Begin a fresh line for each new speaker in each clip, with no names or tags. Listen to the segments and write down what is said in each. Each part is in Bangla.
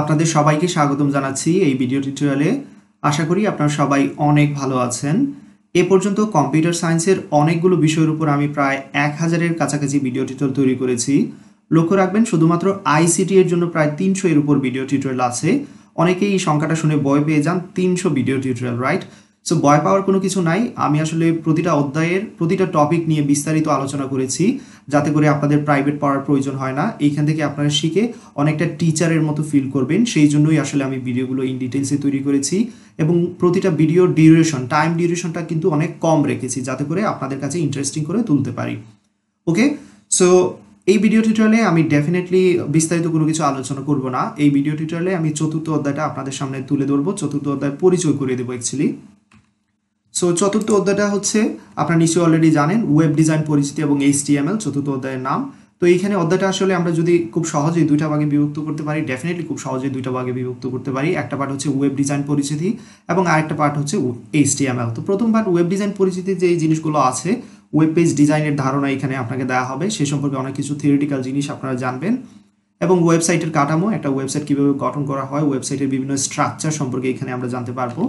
আপনাদের সবাইকে স্বাগতম জানাচ্ছি এই ভিডিও টিউটোরিয়ালে আশা করি আপনারা সবাই অনেক ভালো আছেন এ পর্যন্ত কম্পিউটার সায়েন্সের অনেকগুলো বিষয়ের উপর আমি প্রায় এক হাজারের কাছাকাছি ভিডিও টিউটোরিয়াল তৈরি করেছি লক্ষ্য রাখবেন শুধুমাত্র আইসিটি এর জন্য প্রায় তিনশো এর উপর ভিডিও টিউটোরিয়াল আছে অনেকেই এই সংখ্যাটা শুনে বয় পেয়ে যান তিনশো ভিডিও টিউটোরিয়াল রাইট সো ভয় পাওয়ার কোনো কিছু নাই আমি আসলে প্রতিটা অধ্যায়ের প্রতিটা টপিক নিয়ে বিস্তারিত আলোচনা করেছি যাতে করে আপনাদের প্রাইভেট পড়ার প্রয়োজন হয় না এইখান থেকে আপনারা শিখে অনেকটা টিচারের মতো ফিল করবেন সেই জন্যই আসলে আমি ভিডিওগুলো ইন ডিটেলসে তৈরি করেছি এবং প্রতিটা ভিডিওর ডিউরেশন টাইম ডিউরেশনটা কিন্তু অনেক কম রেখেছি যাতে করে আপনাদের কাছে ইন্টারেস্টিং করে তুলতে পারি ওকে সো এই ভিডিও টিউটোরিয়ালে আমি ডেফিনেটলি বিস্তারিত কোনো কিছু আলোচনা করব না এই ভিডিও টিউটোরিয়ালে আমি চতুর্থ অধ্যায়টা আপনাদের সামনে তুলে ধরবো চতুর্থ অধ্যায় পরিচয় করে দেবো অ্যাকচুয়ালি সো চতুর্থ অধ্যায়টা হচ্ছে আপনারা নিশ্চয়ই অলরেডি জানেন ওয়েব ডিজাইন পরিচিতি এবং এইচটিএমএল চতুর্থ অধ্যায়ের নাম তো এইখানে অধ্যায়টা আসলে আমরা যদি খুব সহজেই দুইটা ভাগে বিভক্ত করতে পারি ডেফিনেটলি খুব সহজেই দুইটা ভাগে বিভক্ত করতে পারি একটা পার্ট হচ্ছে ওয়েব ডিজাইন পরিচিতি এবং আরেকটা পার্ট হচ্ছে এইচ এল তো প্রথম পার্ট ওয়েব ডিজাইন পরিচিতি যে জিনিসগুলো আছে ওয়েব পেজ ডিজাইনের ধারণা এখানে আপনাকে দেওয়া হবে সে সম্পর্কে অনেক কিছু থিওরিটিক্যাল জিনিস আপনারা জানবেন এবং ওয়েবসাইটের কাঠামো একটা ওয়েবসাইট কীভাবে গঠন করা হয় ওয়েবসাইটের বিভিন্ন স্ট্রাকচার সম্পর্কে এখানে আমরা জানতে পারবো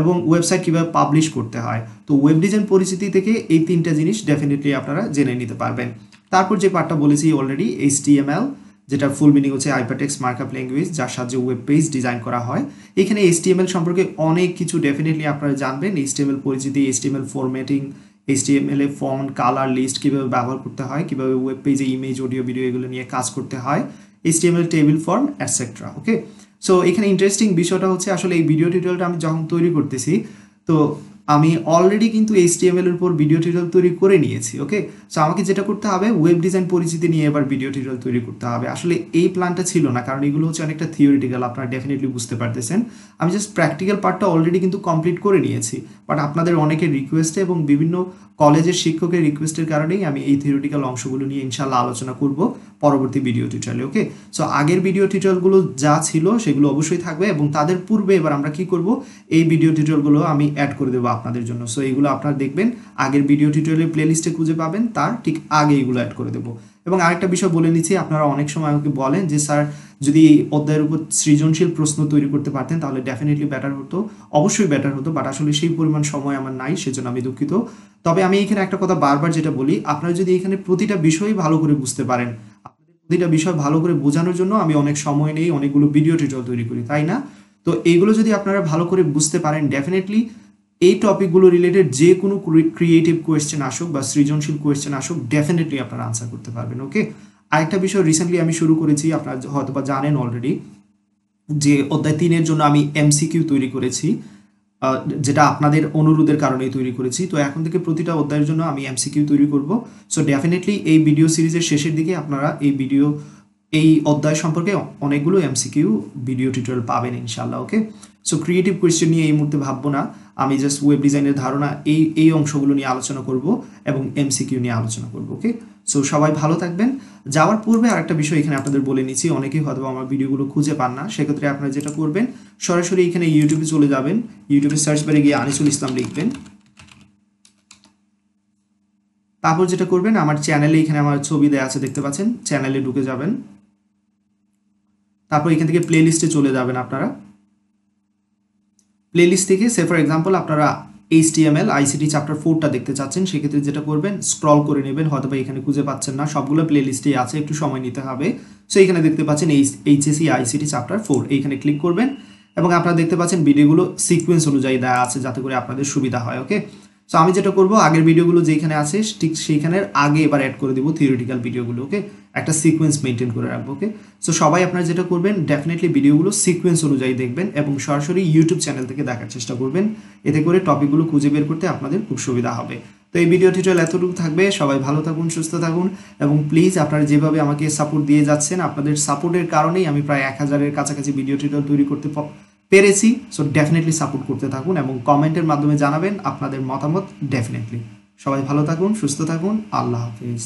এবং ওয়েবসাইট কীভাবে পাবলিশ করতে হয় তো ওয়েব ডিজাইন পরিচিতি থেকে এই তিনটা জিনিস ডেফিনেটলি আপনারা জেনে নিতে পারবেন তারপর যে পার্টটা বলেছি অলরেডি এইচ যেটা ফুল মিনিং হচ্ছে আইপারটেক্স মার্কআপ ল্যাঙ্গুয়েজ যার সাহায্যে ওয়েব পেজ ডিজাইন করা হয় এখানে এইচটিএমএল সম্পর্কে অনেক কিছু ডেফিনেটলি আপনারা জানবেন এইচটিএমএল পরিচিতি এইচটিএমএল ফরম্যাটিং এইচটিএমএল এ ফন্ট কালার লিস্ট কীভাবে ব্যবহার করতে হয় কীভাবে ওয়েব পেজে ইমেজ অডিও ভিডিও এগুলো নিয়ে কাজ করতে হয় HTML table form etcetera okay so এখানে ইন্টারেস্টিং বিষয়টা হচ্ছে আসলে এই ভিডিও টিউটোরিয়ালটা আমি যখন তৈরি করতেছি তো আমি অলরেডি কিন্তু এইচ এম এর উপর ভিডিও টিউটোরিয়াল তৈরি করে নিয়েছি ওকে সো আমাকে যেটা করতে হবে ওয়েব ডিজাইন পরিচিতি নিয়ে এবার ভিডিও টিউটোরিয়াল তৈরি করতে হবে আসলে এই প্ল্যানটা ছিল না কারণ এগুলো হচ্ছে অনেকটা থিওরিটিক্যাল আপনারা ডেফিনেটলি বুঝতে পারতেছেন আমি জাস্ট প্র্যাকটিক্যাল পার্টটা অলরেডি কিন্তু কমপ্লিট করে নিয়েছি বাট আপনাদের অনেকের রিকোয়েস্টে এবং বিভিন্ন কলেজের শিক্ষকের রিকোয়েস্টের কারণেই আমি এই থিওরিটিক্যাল অংশগুলো নিয়ে ইনশাল্লাহ আলোচনা করব পরবর্তী ভিডিও টিউটোরিয়ালে ওকে সো আগের ভিডিও টিউটোরিয়ালগুলো যা ছিল সেগুলো অবশ্যই থাকবে এবং তাদের পূর্বে এবার আমরা কি করব এই ভিডিও টিউটোরিয়ালগুলো আমি অ্যাড করে দেবো আপনাদের জন্য সো এইগুলো আপনারা দেখবেন আগের ভিডিও টিউটোরিয়ালের প্লেলিস্টে খুঁজে পাবেন তার ঠিক আগে এগুলো অ্যাড করে দেবো এবং আরেকটা বিষয় বলে নিচ্ছি আপনারা অনেক সময় আমাকে বলেন যে স্যার যদি অধ্যায়ের উপর সৃজনশীল প্রশ্ন তৈরি করতে পারতেন তাহলে ডেফিনেটলি বেটার হতো অবশ্যই ব্যাটার হতো বাট আসলে সেই পরিমাণ সময় আমার নাই সেজন্য আমি দুঃখিত তবে আমি এখানে একটা কথা বারবার যেটা বলি আপনারা যদি এখানে প্রতিটা বিষয়ই ভালো করে বুঝতে পারেন আপনাদের প্রতিটা বিষয় ভালো করে বোঝানোর জন্য আমি অনেক সময় নেই অনেকগুলো ভিডিও টিউটোরিয়াল তৈরি করি তাই না তো এইগুলো যদি আপনারা ভালো করে বুঝতে পারেন ডেফিনেটলি এই টপিকগুলো রিলেটেড যে কোনো ক্রিয়েটিভ কোয়েশ্চেন আসুক বা সৃজনশীল কোয়েশ্চেন আসুক ডেফিনেটলি আপনারা আনসার করতে পারবেন ওকে আরেকটা বিষয় রিসেন্টলি আমি শুরু করেছি আপনারা হয়তো বা জানেন অলরেডি যে অধ্যায় তিনের জন্য আমি এমসিকিউ তৈরি করেছি যেটা আপনাদের অনুরোধের কারণেই তৈরি করেছি তো এখন থেকে প্রতিটা অধ্যায়ের জন্য আমি এমসিকিউ তৈরি করব সো ডেফিনেটলি এই ভিডিও সিরিজের শেষের দিকে আপনারা এই ভিডিও এই অধ্যায় সম্পর্কে অনেকগুলো এমসিকিউ ভিডিও টিউটোরিয়াল পাবেন ইনশাল্লাহ ওকে সো ক্রিয়েটিভ কোয়েশ্চেন নিয়ে এই মুহূর্তে ভাববো না আমি জাস্ট ওয়েব ডিজাইনের ধারণা এই এই অংশগুলো নিয়ে আলোচনা করব এবং এমসিকিউ নিয়ে আলোচনা করব ওকে সো সবাই ভালো থাকবেন যাওয়ার পূর্বে আর একটা বিষয় এখানে আপনাদের বলে নিচ্ছি অনেকেই হয়তো আমার ভিডিওগুলো খুঁজে পান না সেক্ষেত্রে আপনারা যেটা করবেন সরাসরি এখানে ইউটিউবে চলে যাবেন ইউটিউবে সার্চ বারে গিয়ে আনিসুল ইসলাম লিখবেন তারপর যেটা করবেন আমার চ্যানেলে এখানে আমার ছবি দেওয়া আছে দেখতে পাচ্ছেন চ্যানেলে ঢুকে যাবেন তারপর এখান থেকে প্লে লিস্টে চলে যাবেন আপনারা প্লেলিস্ট থেকে সে ফর এক্সাম্পল আপনারা এইচটিএমএল আইসিটি চ্যাপ্টার ফোরটা দেখতে চাচ্ছেন সেক্ষেত্রে যেটা করবেন স্ক্রল করে নেবেন হয়তো বা এখানে খুঁজে পাচ্ছেন না সবগুলো প্লেলিস্টেই আছে একটু সময় নিতে হবে সো এখানে দেখতে পাচ্ছেন H HSC ICT chapter four এইখানে ক্লিক করবেন এবং আপনারা দেখতে পাচ্ছেন ভিডিওগুলো সিকোয়েন্স অনুযায়ী দেওয়া আছে যাতে করে আপনাদের সুবিধা হয় ওকে সো আমি যেটা করব আগের ভিডিওগুলো যেখানে আছে ঠিক সেইখানের আগে এবার অ্যাড করে দেবো থিওরিটিক্যাল ভিডিওগুলো ওকে একটা সিকোয়েন্স মেনটেন করে রাখবো ওকে সো সবাই আপনারা যেটা করবেন ডেফিনেটলি ভিডিওগুলো সিকোয়েন্স অনুযায়ী দেখবেন এবং সরাসরি ইউটিউব চ্যানেল থেকে দেখার চেষ্টা করবেন এতে করে টপিকগুলো খুঁজে বের করতে আপনাদের খুব সুবিধা হবে তো এই ভিডিও টিউটোরিয়াল এতটুকু থাকবে সবাই ভালো থাকুন সুস্থ থাকুন এবং প্লিজ আপনারা যেভাবে আমাকে সাপোর্ট দিয়ে যাচ্ছেন আপনাদের সাপোর্টের কারণেই আমি প্রায় এক হাজারের কাছাকাছি ভিডিও টিউটোরিয়াল তৈরি করতে পেরেছি সো ডেফিনেটলি সাপোর্ট করতে থাকুন এবং কমেন্টের মাধ্যমে জানাবেন আপনাদের মতামত ডেফিনেটলি সবাই ভালো থাকুন সুস্থ থাকুন আল্লাহ হাফিজ